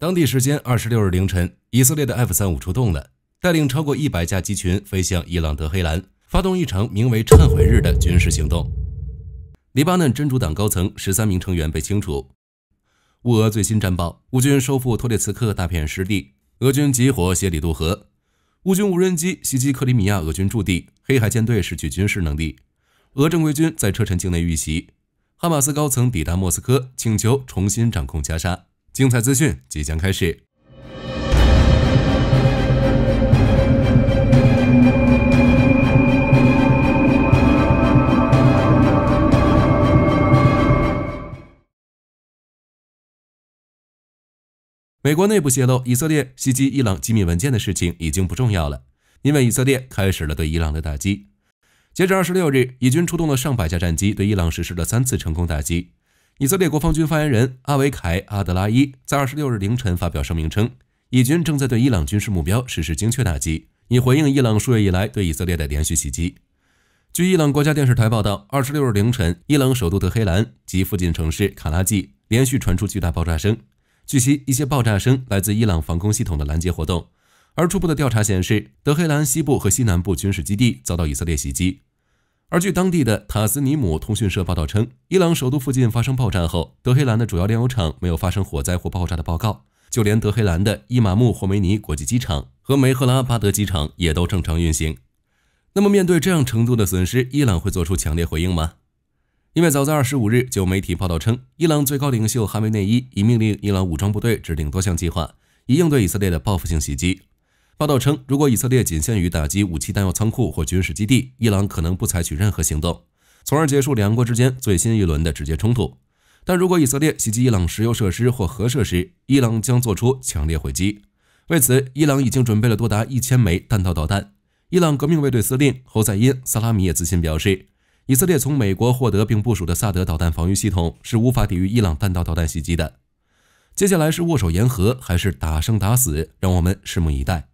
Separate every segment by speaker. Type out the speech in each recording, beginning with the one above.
Speaker 1: 当地时间二十六日凌晨，以色列的 F 三五出动了，带领超过一百架机群飞向伊朗德黑兰，发动一场名为“忏悔日”的军事行动。黎巴嫩真主党高层十三名成员被清除。乌俄最新战报：乌军收复托列茨克大片失地，俄军集火谢里渡河。乌军无人机袭击克里米亚俄军驻地，黑海舰队失去军事能力。俄正规军在车臣境内遇袭，哈马斯高层抵达莫斯科，请求重新掌控加沙。精彩资讯即将开始。美国内部泄露以色列袭击伊朗机密文件的事情已经不重要了，因为以色列开始了对伊朗的打击。截至二十六日，以军出动了上百架战机，对伊朗实施了三次成功打击。以色列国防军发言人阿维凯·阿德拉伊在二十六日凌晨发表声明称，以军正在对伊朗军事目标实施精确打击，以回应伊朗数月以来对以色列的连续袭击。据伊朗国家电视台报道，二十六日凌晨，伊朗首都德黑兰及附近城市卡拉季连续传出巨大爆炸声。据悉，一些爆炸声来自伊朗防空系统的拦截活动，而初步的调查显示，德黑兰西部和西南部军事基地遭到以色列袭击。而据当地的塔斯尼姆通讯社报道称，伊朗首都附近发生爆炸后，德黑兰的主要炼油厂没有发生火灾或爆炸的报告，就连德黑兰的伊玛目霍梅尼国际机场和梅赫拉巴德机场也都正常运行。那么，面对这样程度的损失，伊朗会做出强烈回应吗？因为早在二十五日，就有媒体报道称，伊朗最高领袖哈梅内伊已命令伊朗武装部队制定多项计划，以应对以色列的报复性袭击。报道称，如果以色列仅限于打击武器弹药仓库或军事基地，伊朗可能不采取任何行动，从而结束两国之间最新一轮的直接冲突。但如果以色列袭击伊朗石油设施或核设施，伊朗将做出强烈回击。为此，伊朗已经准备了多达一千枚弹道导弹。伊朗革命卫队司令侯赛因·萨拉米也自信表示，以色列从美国获得并部署的萨德导弹防御系统是无法抵御伊朗弹道导弹袭击的。接下来是握手言和还是打生打死，让我们拭目以待。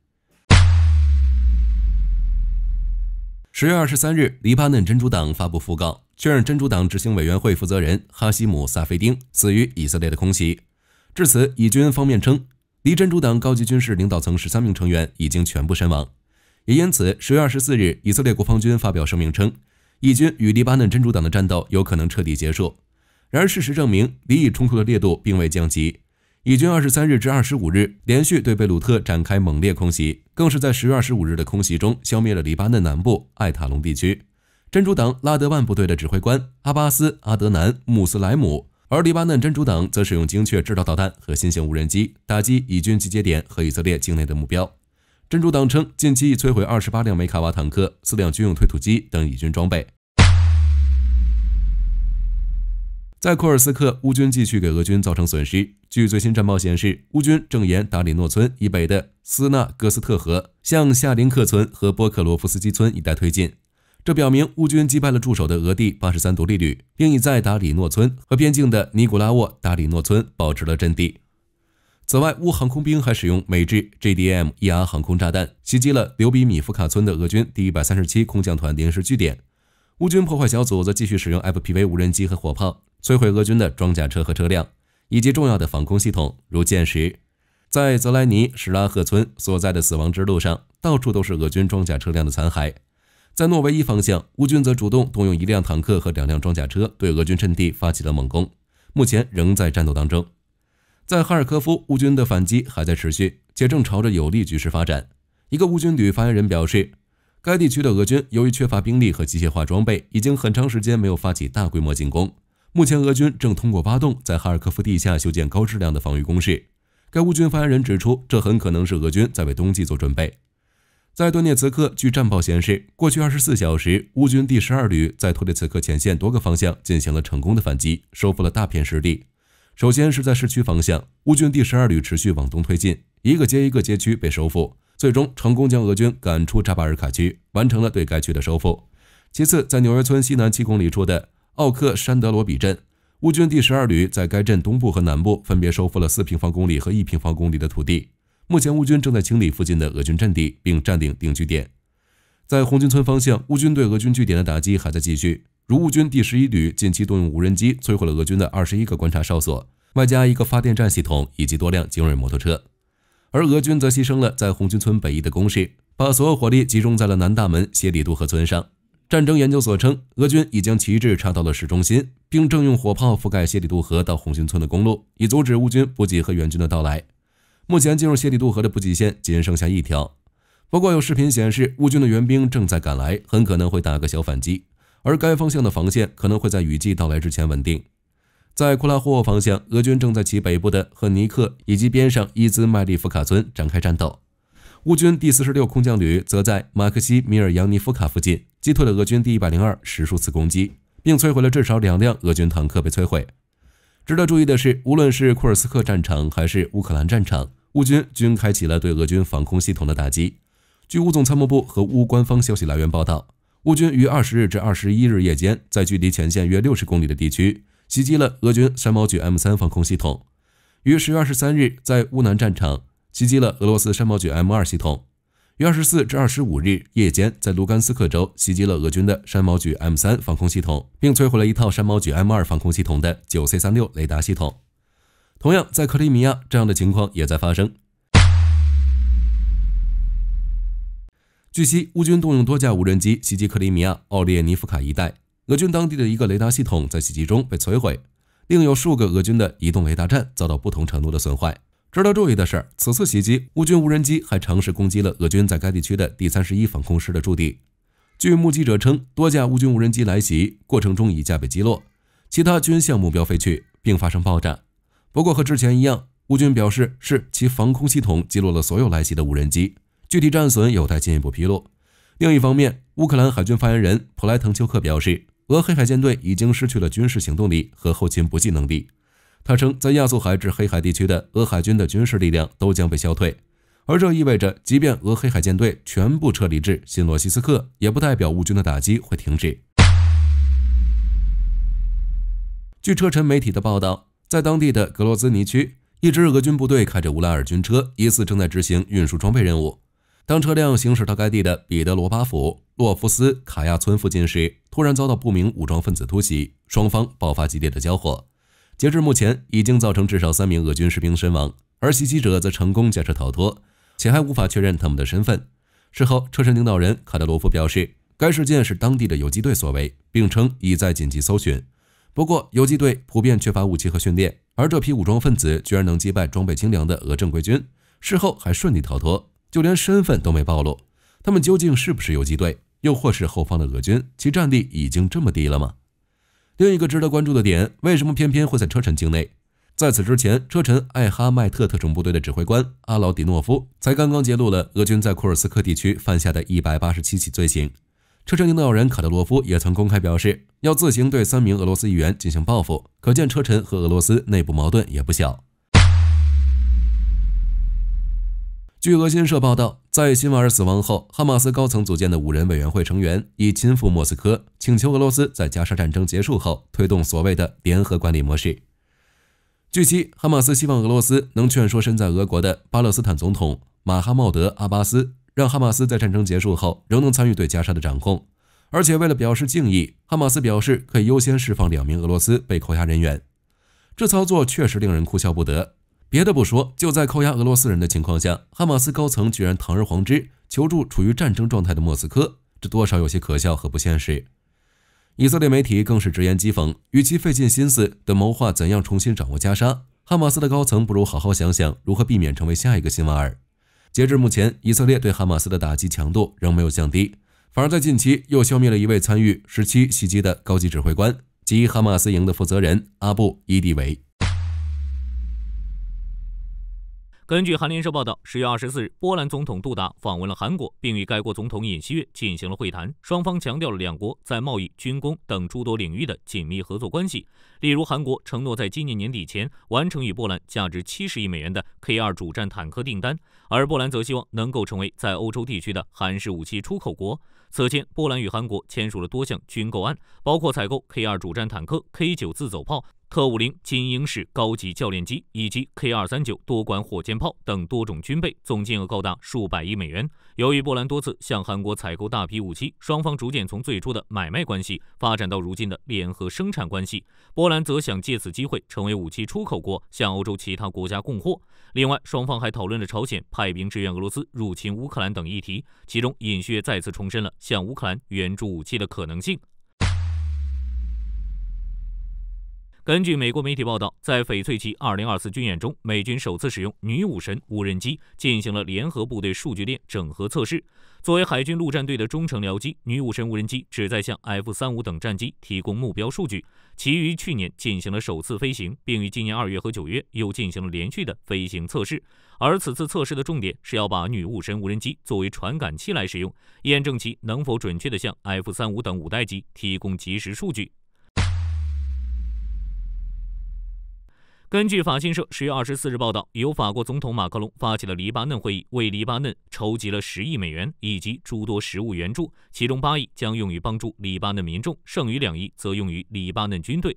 Speaker 1: 十月二十三日，黎巴嫩真主党发布讣告，确认真主党执行委员会负责人哈希姆·萨菲丁死于以色列的空袭。至此，以军方面称，黎真主党高级军事领导层十三名成员已经全部身亡。也因此，十月二十四日，以色列国防军发表声明称，以军与黎巴嫩真主党的战斗有可能彻底结束。然而，事实证明，黎以冲突的烈度并未降级。以军二十三日至二十五日连续对贝鲁特展开猛烈空袭，更是在十月二十五日的空袭中消灭了黎巴嫩南部艾塔隆地区真主党拉德万部队的指挥官阿巴斯·阿德南·穆斯莱姆。而黎巴嫩真主党则使用精确制导导弹和新型无人机打击以军集结点和以色列境内的目标。真主党称，近期已摧毁二十八辆梅卡瓦坦克、四辆军用推土机等以军装备。在库尔斯克，乌军继续给俄军造成损失。据最新战报显示，乌军正沿达里诺村以北的斯纳戈斯特河向夏林克村和波克罗夫斯基村一带推进。这表明乌军击败了驻守的俄第83独立旅，并已在达里诺村和边境的尼古拉沃达里诺村保持了阵地。此外，乌航空兵还使用美制 JDM e r 航空炸弹袭击了留比米夫卡村的俄军第137空降团临时据点。乌军破坏小组则继续使用 FPV 无人机和火炮。摧毁俄军的装甲车和车辆，以及重要的防空系统，如箭石。在泽莱尼什拉赫村所在的死亡之路上，到处都是俄军装甲车辆的残骸。在诺维伊方向，乌军则主动动用一辆坦克和两辆装甲车，对俄军阵地发起了猛攻，目前仍在战斗当中。在哈尔科夫，乌军的反击还在持续，且正朝着有利局势发展。一个乌军旅发言人表示，该地区的俄军由于缺乏兵力和机械化装备，已经很长时间没有发起大规模进攻。目前，俄军正通过挖洞在哈尔科夫地下修建高质量的防御工事。该乌军发言人指出，这很可能是俄军在为冬季做准备。在顿涅茨克，据战报显示，过去二十四小时，乌军第十二旅在托列茨克前线多个方向进行了成功的反击，收复了大片失地。首先是在市区方向，乌军第十二旅持续往东推进，一个接一个街区被收复，最终成功将俄军赶出扎巴尔卡区，完成了对该区的收复。其次，在纽约村西南七公里处的。奥克山德罗比镇，乌军第十二旅在该镇东部和南部分别收复了四平方公里和一平方公里的土地。目前，乌军正在清理附近的俄军阵地，并占领定居点。在红军村方向，乌军对俄军据点的打击还在继续。如乌军第十一旅近期动用无人机摧毁了俄军的二十一个观察哨所，外加一个发电站系统以及多辆精锐摩托车。而俄军则牺牲了在红军村北翼的攻势，把所有火力集中在了南大门谢里杜河村上。战争研究所称，俄军已将旗帜插到了市中心，并正用火炮覆盖谢里杜河到红星村的公路，以阻止乌军补给和援军的到来。目前进入谢里杜河的补给线仅剩下一条。不过，有视频显示，乌军的援兵正在赶来，很可能会打个小反击。而该方向的防线可能会在雨季到来之前稳定。在库拉霍沃方向，俄军正在其北部的赫尼克以及边上伊兹麦利夫卡村展开战斗。乌军第四十六空降旅则在马克西米尔扬尼夫卡附近击退了俄军第一百零二十数次攻击，并摧毁了至少两辆俄军坦克。被摧毁。值得注意的是，无论是库尔斯克战场还是乌克兰战场，乌军均开启了对俄军防空系统的打击。据乌总参谋部和乌官方消息来源报道，乌军于二十日至二十一日夜间，在距离前线约六十公里的地区袭击了俄军山猫局 M 三防空系统。于十月二十三日在乌南战场。袭击了俄罗斯山毛榉 M 二系统，于二十四至二十五日夜间，在卢甘斯克州袭击了俄军的山毛榉 M 三防空系统，并摧毁了一套山毛榉 M 二防空系统的九 C 三六雷达系统。同样，在克里米亚这样的情况也在发生。据悉，乌军动用多架无人机袭击克里米亚奥列尼夫卡一带，俄军当地的一个雷达系统在袭击中被摧毁，另有数个俄军的移动雷达站遭到不同程度的损坏。值得注意的是，此次袭击，乌军无人机还尝试攻击了俄军在该地区的第三十一防空师的驻地。据目击者称，多架乌军无人机来袭过程中，一架被击落，其他均向目标飞去，并发生爆炸。不过，和之前一样，乌军表示是其防空系统击落了所有来袭的无人机，具体战损有待进一步披露。另一方面，乌克兰海军发言人普莱滕丘克表示，俄黑海舰队已经失去了军事行动力和后勤补给能力。他称，在亚速海至黑海地区的俄海军的军事力量都将被消退，而这意味着，即便俄黑海舰队全部撤离至新罗西斯克，也不代表乌军的打击会停止。据车臣媒体的报道，在当地的格罗兹尼区，一支俄军部队开着乌拉尔军车，疑似正在执行运输装备任务。当车辆行驶到该地的彼得罗巴甫洛夫斯卡亚村附近时，突然遭到不明武装分子突袭，双方爆发激烈的交火。截至目前，已经造成至少三名俄军士兵身亡，而袭击者则成功驾车逃脱，且还无法确认他们的身份。事后，车臣领导人卡德罗夫表示，该事件是当地的游击队所为，并称已在紧急搜寻。不过，游击队普遍缺乏武器和训练，而这批武装分子居然能击败装备精良的俄正规军，事后还顺利逃脱，就连身份都没暴露。他们究竟是不是游击队，又或是后方的俄军？其战力已经这么低了吗？另一个值得关注的点，为什么偏偏会在车臣境内？在此之前，车臣艾哈迈特特种部队的指挥官阿劳迪诺夫才刚刚揭露了俄军在库尔斯克地区犯下的一百八十七起罪行。车臣领导人卡德罗夫也曾公开表示要自行对三名俄罗斯议员进行报复，可见车臣和俄罗斯内部矛盾也不小。据俄新社报道，在辛瓦尔死亡后，哈马斯高层组建的五人委员会成员已亲赴莫斯科，请求俄罗斯在加沙战争结束后推动所谓的联合管理模式。据悉，哈马斯希望俄罗斯能劝说身在俄国的巴勒斯坦总统马哈茂德·阿巴斯，让哈马斯在战争结束后仍能参与对加沙的掌控。而且，为了表示敬意，哈马斯表示可以优先释放两名俄罗斯被扣押人员。这操作确实令人哭笑不得。别的不说，就在扣押俄罗斯人的情况下，哈马斯高层居然堂而皇之求助处于战争状态的莫斯科，这多少有些可笑和不现实。以色列媒体更是直言讥讽：，与其费尽心思的谋划怎样重新掌握加沙，哈马斯的高层不如好好想想如何避免成为下一个辛瓦尔。截至目前，以色列对哈马斯的打击强度仍没有降低，反而在近期又消灭了一位参与十七袭击的高级指挥官及哈马斯营的负责人阿布伊迪维。
Speaker 2: 根据韩联社报道，十月二十四日，波兰总统杜达访问了韩国，并与该国总统尹锡悦进行了会谈。双方强调了两国在贸易、军工等诸多领域的紧密合作关系。例如，韩国承诺在今年年底前完成与波兰价值七十亿美元的 K2 主战坦克订单，而波兰则希望能够成为在欧洲地区的韩式武器出口国。此前，波兰与韩国签署了多项军购案，包括采购 K2 主战坦克、K9 自走炮。特五零金鹰式高级教练机以及 K 二三九多管火箭炮等多种军备，总金额高达数百亿美元。由于波兰多次向韩国采购大批武器，双方逐渐从最初的买卖关系发展到如今的联合生产关系。波兰则想借此机会成为武器出口国，向欧洲其他国家供货。另外，双方还讨论了朝鲜派兵支援俄罗斯入侵乌克兰等议题，其中尹去再次重申了向乌克兰援助武器的可能性。根据美国媒体报道，在翡翠旗2024军演中，美军首次使用女武神无人机进行了联合部队数据链整合测试。作为海军陆战队的中程僚机，女武神无人机旨在向 F-35 等战机提供目标数据。其于去年进行了首次飞行，并于今年二月和九月又进行了连续的飞行测试。而此次测试的重点是要把女武神无人机作为传感器来使用，验证其能否准确地向 F-35 等五代机提供及时数据。根据法新社十月二十四日报道，由法国总统马克龙发起的黎巴嫩会议为黎巴嫩筹集了十亿美元以及诸多实物援助，其中八亿将用于帮助黎巴嫩民众，剩余两亿则用于黎巴嫩军队。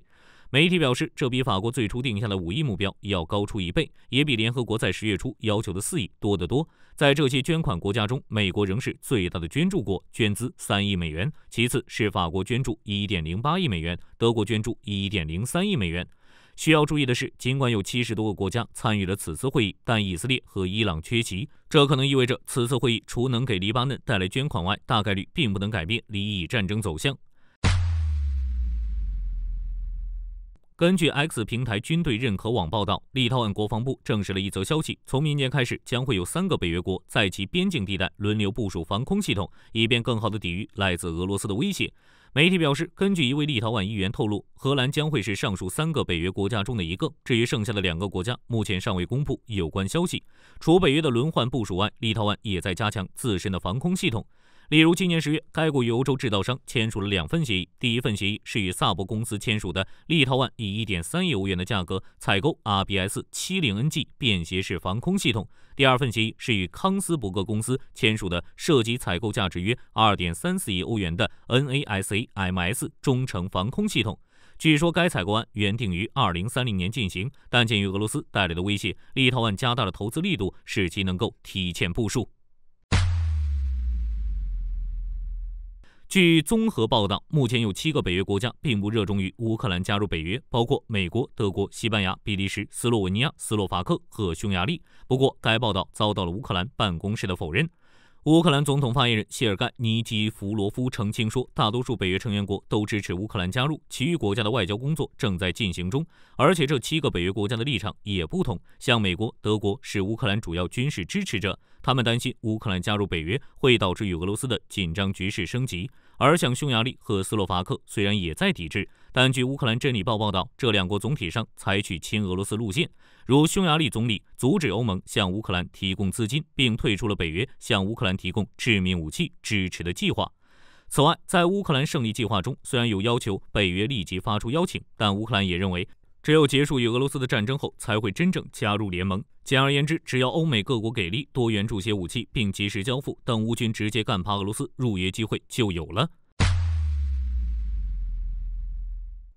Speaker 2: 媒体表示，这比法国最初定下的五亿目标要高出一倍，也比联合国在十月初要求的四亿多得多。在这些捐款国家中，美国仍是最大的捐助国，捐资三亿美元，其次是法国，捐助一点零八亿美元，德国捐助一点零三亿美元。需要注意的是，尽管有七十多个国家参与了此次会议，但以色列和伊朗缺席，这可能意味着此次会议除能给黎巴嫩带来捐款外，大概率并不能改变黎以战争走向。根据 X 平台军队认可网报道，立陶宛国防部证实了一则消息：从明年开始，将会有三个北约国在其边境地带轮流部署防空系统，以便更好地抵御来自俄罗斯的威胁。媒体表示，根据一位立陶宛议员透露，荷兰将会是上述三个北约国家中的一个。至于剩下的两个国家，目前尚未公布有关消息。除北约的轮换部署外，立陶宛也在加强自身的防空系统。例如，今年十月，该国与欧洲制造商签署了两份协议。第一份协议是与萨博公司签署的，立陶宛以一点三亿欧元的价格采购 RBS 七零 NG 便携式防空系统。第二份协议是与康斯伯格公司签署的，涉及采购价值约二点三四亿欧元的 NASA MS 中程防空系统。据说该采购案原定于二零三零年进行，但鉴于俄罗斯带来的威胁，立陶宛加大了投资力度，使其能够提前部署。据综合报道，目前有七个北约国家并不热衷于乌克兰加入北约，包括美国、德国、西班牙、比利时、斯洛文尼亚、斯洛伐克和匈牙利。不过，该报道遭到了乌克兰办公室的否认。乌克兰总统发言人谢尔盖·尼基弗罗夫澄清说，大多数北约成员国都支持乌克兰加入，其余国家的外交工作正在进行中。而且，这七个北约国家的立场也不同，像美国、德国是乌克兰主要军事支持者。他们担心乌克兰加入北约会导致与俄罗斯的紧张局势升级，而像匈牙利和斯洛伐克虽然也在抵制，但据乌克兰真理报报道，这两国总体上采取亲俄罗斯路线，如匈牙利总理阻止欧盟向乌克兰提供资金，并退出了北约向乌克兰提供致命武器支持的计划。此外，在乌克兰胜利计划中，虽然有要求北约立即发出邀请，但乌克兰也认为，只有结束与俄罗斯的战争后，才会真正加入联盟。简而言之，只要欧美各国给力，多援助些武器，并及时交付，等乌军直接干趴俄罗斯，入夜机会就有了。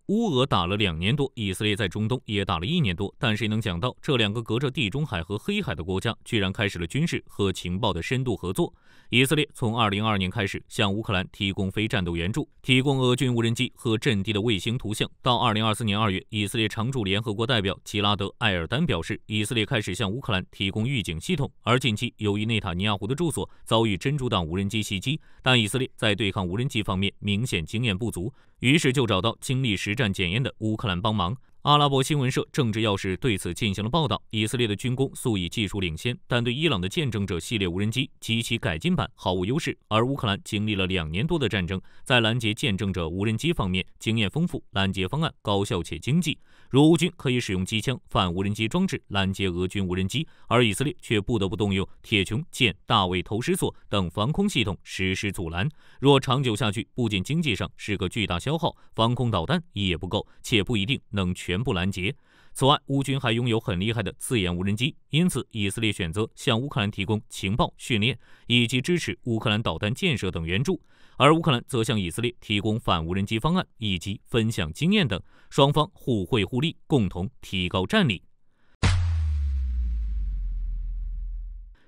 Speaker 2: 乌俄打了两年多，以色列在中东也打了一年多，但谁能想到，这两个隔着地中海和黑海的国家，居然开始了军事和情报的深度合作？以色列从2022年开始向乌克兰提供非战斗援助，提供俄军无人机和阵地的卫星图像。到2024年2月，以色列常驻联合国代表吉拉德·埃尔丹表示，以色列开始向乌克兰提供预警系统。而近期，由于内塔尼亚胡的住所遭遇珍珠党无人机袭击，但以色列在对抗无人机方面明显经验不足，于是就找到经历实战检验的乌克兰帮忙。阿拉伯新闻社政治要事对此进行了报道。以色列的军工素以技术领先，但对伊朗的“见证者”系列无人机及其改进版毫无优势。而乌克兰经历了两年多的战争，在拦截“见证者”无人机方面经验丰富，拦截方案高效且经济。如乌军可以使用机枪、反无人机装置拦截俄军无人机，而以色列却不得不动用铁穹、舰、大卫投石索等防空系统实施阻拦。若长久下去，不仅经济上是个巨大消耗，防空导弹也不够，且不一定能全。全部拦截。此外，乌军还拥有很厉害的自研无人机，因此以色列选择向乌克兰提供情报、训练以及支持乌克兰导弹建设等援助，而乌克兰则向以色列提供反无人机方案以及分享经验等，双方互惠互利，共同提高战力。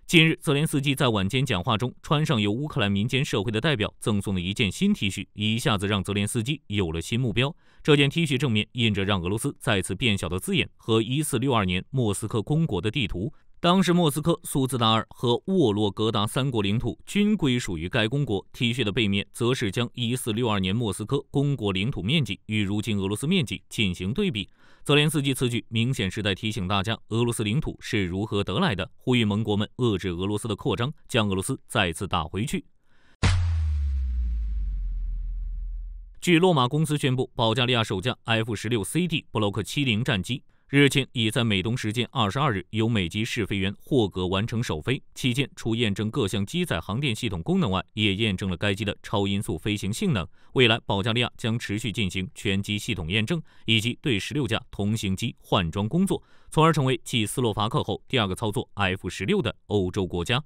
Speaker 2: 近日，泽连斯基在晚间讲话中穿上由乌克兰民间社会的代表赠送的一件新 T 恤，一下子让泽连斯基有了新目标。这件 T 恤正面印着“让俄罗斯再次变小”的字眼和一四六二年莫斯科公国的地图。当时，莫斯科、苏兹达尔和沃洛格达三国领土均归属于该公国。T 恤的背面则是将一四六二年莫斯科公国领土面积与如今俄罗斯面积进行对比。泽连斯基此举明显是在提醒大家，俄罗斯领土是如何得来的，呼吁盟国们遏制俄罗斯的扩张，将俄罗斯再次打回去。据洛马公司宣布，保加利亚首架 F 十六 CD 布洛克七零战机。日前，已在美东时间二十二日由美籍试飞员霍格完成首飞。期间，除验证各项机载航电系统功能外，也验证了该机的超音速飞行性能。未来，保加利亚将持续进行全机系统验证以及对十六架同型机换装工作，从而成为继斯洛伐克后第二个操作 F 十六的欧洲国家。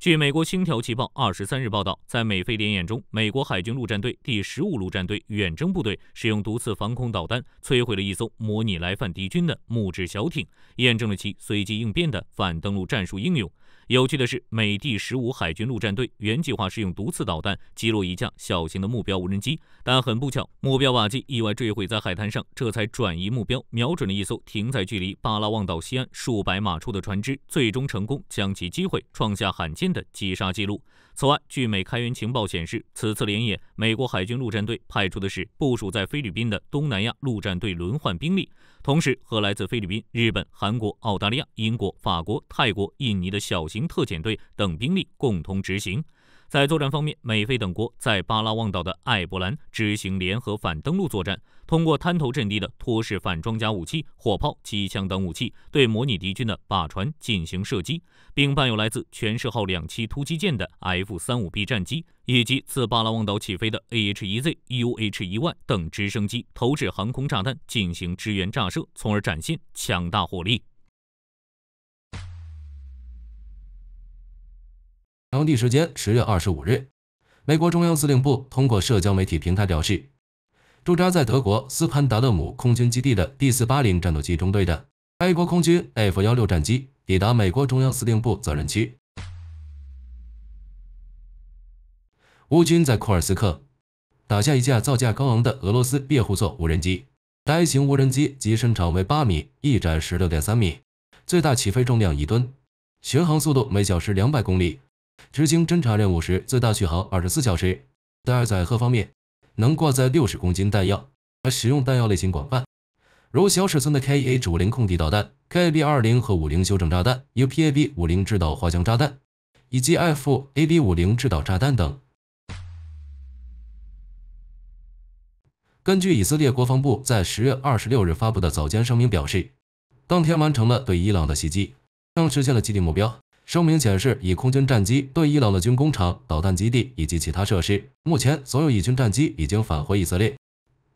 Speaker 2: 据美国《星条旗报》二十三日报道，在美菲联演中，美国海军陆战队第十五陆战队远征部队使用毒刺防空导弹摧毁了一艘模拟来犯敌军的木质小艇，验证了其随机应变的反登陆战术应用。有趣的是，美第十五海军陆战队原计划是用毒刺导弹击落一架小型的目标无人机，但很不巧，目标瓦基意外坠毁在海滩上，这才转移目标，瞄准了一艘停在距离巴拉望岛西岸数百码处的船只，最终成功将其击毁，创下罕见的击杀记录。此外，据美开源情报显示，此次连夜，美国海军陆战队派出的是部署在菲律宾的东南亚陆战队轮换兵力，同时和来自菲律宾、日本、韩国、澳大利亚、英国、法国、泰国、印尼的小型特遣队等兵力共同执行。在作战方面，美菲等国在巴拉望岛的艾伯兰执行联合反登陆作战，通过滩头阵地的托式反装甲武器、火炮、机枪等武器对模拟敌军的靶船进行射击，并伴有来自全世号两栖突击舰的 F 三五 B 战机以及自巴拉望岛起飞的 A H E Z U H 一 Y 等直升机投掷航空炸弹进行支援炸射，从而展现强大火力。
Speaker 1: 当地时间十月二十五日，美国中央司令部通过社交媒体平台表示，驻扎在德国斯潘达勒姆空军基地的第四八零战斗机中队的美国空军 F 幺六战机抵达美国中央司令部责任区。乌军在库尔斯克打下一架造价高昂的俄罗斯猎户座无人机，该型无人机机身长为八米，翼展十六点三米，最大起飞重量一吨，巡航速度每小时两百公里。执行侦察任务时，最大续航二十四小时。尔载荷方面，能挂载六十公斤弹药，而使用弹药类型广泛，如小尺寸的 Keh 五零空地导弹、Kab 二零和五零修正炸弹、Uab p 五零制导滑翔炸弹以及 FAB 五零制导炸弹等。根据以色列国防部在十月二十六日发布的早间声明表示，当天完成了对伊朗的袭击，并实现了既定目标。声明显示，以空军战机对伊朗的军工厂、导弹基地以及其他设施。目前，所有以军战机已经返回以色列。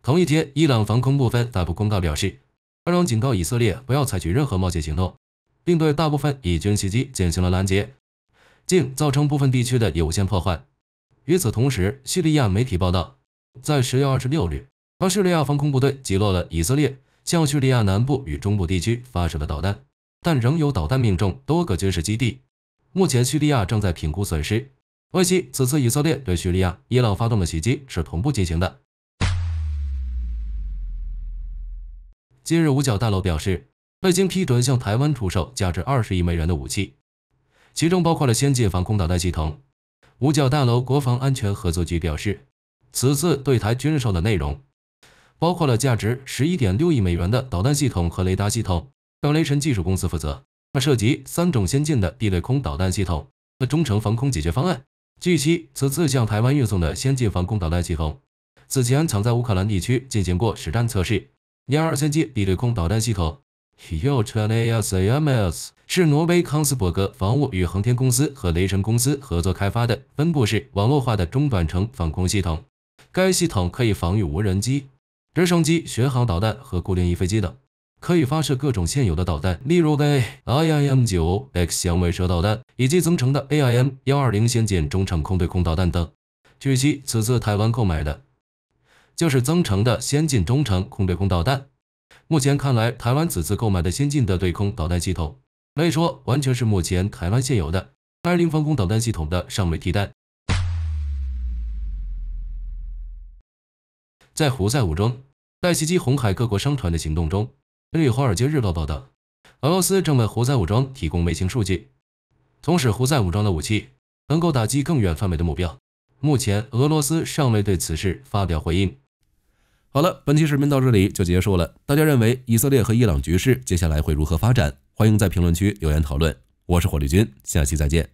Speaker 1: 同一天，伊朗防空部分发布公告表示，伊朗警告以色列不要采取任何冒险行动，并对大部分以军袭击进行了拦截，竟造成部分地区的有限破坏。与此同时，叙利亚媒体报道，在十月二十六日，叙利亚防空部队击落了以色列向叙利亚南部与中部地区发射的导弹。但仍有导弹命中多个军事基地。目前，叙利亚正在评估损失。据悉，此次以色列对叙利亚、伊朗发动的袭击是同步进行的。近日，五角大楼表示，未经批准向台湾出售价值二十亿美元的武器，其中包括了先进防空导弹系统。五角大楼国防安全合作局表示，此次对台军售的内容包括了价值十一点六亿美元的导弹系统和雷达系统。由雷神技术公司负责，它涉及三种先进的地对空导弹系统和中程防空解决方案。据悉，此次向台湾运送的先进防空导弹系统，此前曾在乌克兰地区进行过实战测试。第二先进地对空导弹系统 （U2ASAMS） 是挪威康斯伯格防务与航天公司和雷神公司合作开发的分布式网络化的中短程防空系统。该系统可以防御无人机、直升机、巡航导弹和固定翼飞机等。可以发射各种现有的导弹，例如该 AIM-9X 相位蛇导弹以及增程的 AIM-120 先进中程空对空导弹等。据悉，此次台湾购买的就是增程的先进中程空对空导弹。目前看来，台湾此次购买的先进的对空导弹系统，可以说完全是目前台湾现有的二零防空导弹系统的尚未替代。在胡塞武装代袭击红海各国商船的行动中。据《华尔街日报》报道，俄罗斯正为胡塞武装提供卫星数据，从时使胡塞武装的武器能够打击更远范围的目标。目前，俄罗斯尚未对此事发表回应。好了，本期视频到这里就结束了。大家认为以色列和伊朗局势接下来会如何发展？欢迎在评论区留言讨论。我是火力军，下期再见。